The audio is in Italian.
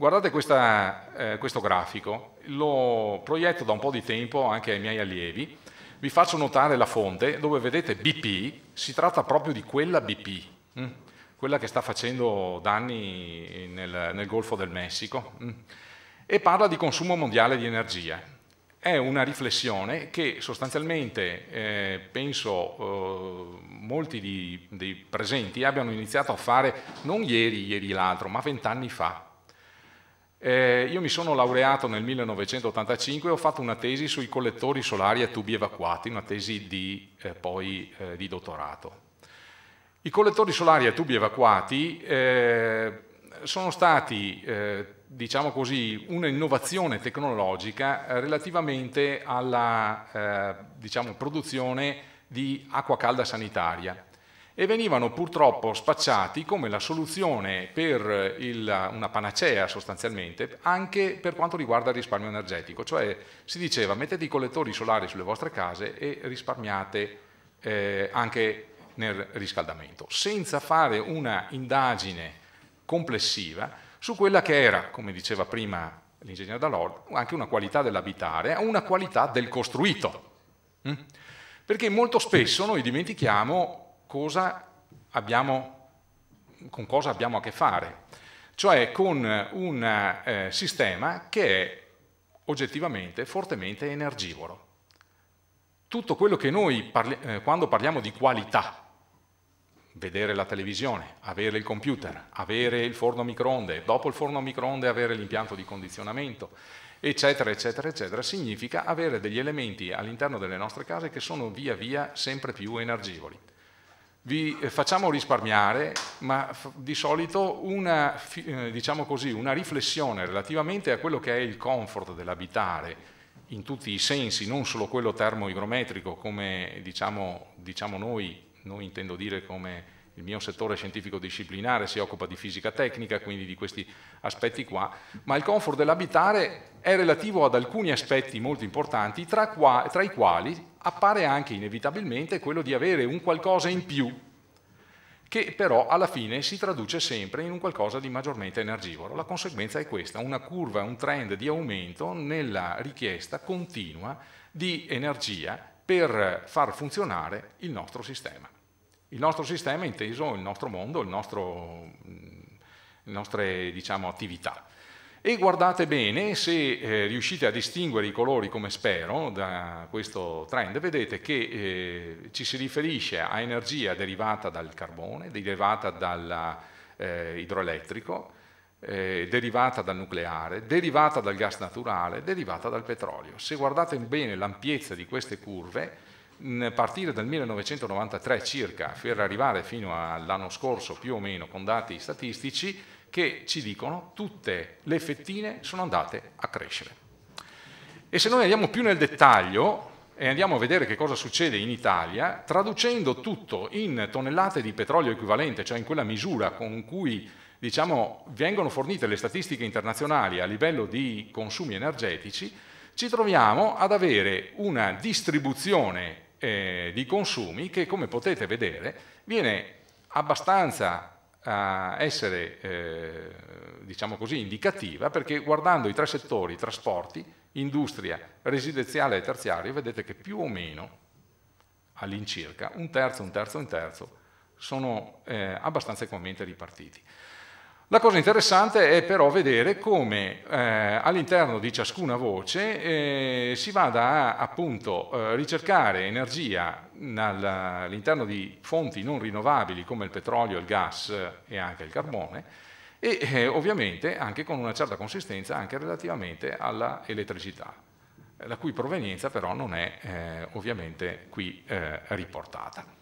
Guardate questa, eh, questo grafico, lo proietto da un po' di tempo anche ai miei allievi, vi faccio notare la fonte dove vedete BP, si tratta proprio di quella BP, mh? Mm? quella che sta facendo danni nel, nel Golfo del Messico, mh? Mm? e parla di consumo mondiale di energia è una riflessione che sostanzialmente eh, penso eh, molti di, dei presenti abbiano iniziato a fare non ieri, ieri l'altro, ma vent'anni fa. Eh, io mi sono laureato nel 1985 e ho fatto una tesi sui collettori solari a tubi evacuati, una tesi di, eh, poi, eh, di dottorato. I collettori solari a tubi evacuati eh, sono stati, eh, diciamo così, un'innovazione tecnologica eh, relativamente alla diciamo, produzione di acqua calda sanitaria e venivano purtroppo spacciati come la soluzione per il, una panacea sostanzialmente anche per quanto riguarda il risparmio energetico, cioè si diceva mettete i collettori solari sulle vostre case e risparmiate eh, anche nel riscaldamento, senza fare una indagine complessiva su quella che era, come diceva prima l'ingegnere Dalord, anche una qualità dell'abitare, una qualità del costruito. Mm? Perché molto spesso noi dimentichiamo cosa abbiamo, con cosa abbiamo a che fare, cioè con un eh, sistema che è oggettivamente fortemente energivoro. Tutto quello che noi, parli eh, quando parliamo di qualità, vedere la televisione, avere il computer, avere il forno a microonde, dopo il forno a microonde avere l'impianto di condizionamento, eccetera, eccetera, eccetera, significa avere degli elementi all'interno delle nostre case che sono via via sempre più energivori vi facciamo risparmiare, ma di solito una, eh, diciamo così, una riflessione relativamente a quello che è il comfort dell'abitare in tutti i sensi, non solo quello termoigrometrico, come diciamo, diciamo noi, noi intendo dire come il mio settore scientifico disciplinare si occupa di fisica tecnica, quindi di questi aspetti qua, ma il comfort dell'abitare è relativo ad alcuni aspetti molto importanti, tra, qua, tra i quali appare anche inevitabilmente quello di avere un qualcosa in più che però alla fine si traduce sempre in un qualcosa di maggiormente energivoro. La conseguenza è questa, una curva, un trend di aumento nella richiesta continua di energia per far funzionare il nostro sistema. Il nostro sistema inteso il nostro mondo, mm, le nostre diciamo, attività. E guardate bene, se eh, riuscite a distinguere i colori come spero da questo trend, vedete che eh, ci si riferisce a energia derivata dal carbone, derivata dall'idroelettrico, eh, eh, derivata dal nucleare, derivata dal gas naturale, derivata dal petrolio. Se guardate bene l'ampiezza di queste curve, a partire dal 1993 circa, per arrivare fino all'anno scorso più o meno con dati statistici, che ci dicono tutte le fettine sono andate a crescere. E se noi andiamo più nel dettaglio e andiamo a vedere che cosa succede in Italia, traducendo tutto in tonnellate di petrolio equivalente, cioè in quella misura con cui diciamo, vengono fornite le statistiche internazionali a livello di consumi energetici, ci troviamo ad avere una distribuzione eh, di consumi che, come potete vedere, viene abbastanza a essere, eh, diciamo così, indicativa, perché guardando i tre settori, trasporti, industria, residenziale e terziario, vedete che più o meno all'incirca, un terzo, un terzo, un terzo, sono eh, abbastanza equamente ripartiti. La cosa interessante è però vedere come eh, all'interno di ciascuna voce eh, si vada a appunto, eh, ricercare energia all'interno di fonti non rinnovabili come il petrolio, il gas eh, e anche il carbone e eh, ovviamente anche con una certa consistenza anche relativamente all'elettricità, la cui provenienza però non è eh, ovviamente qui riportata.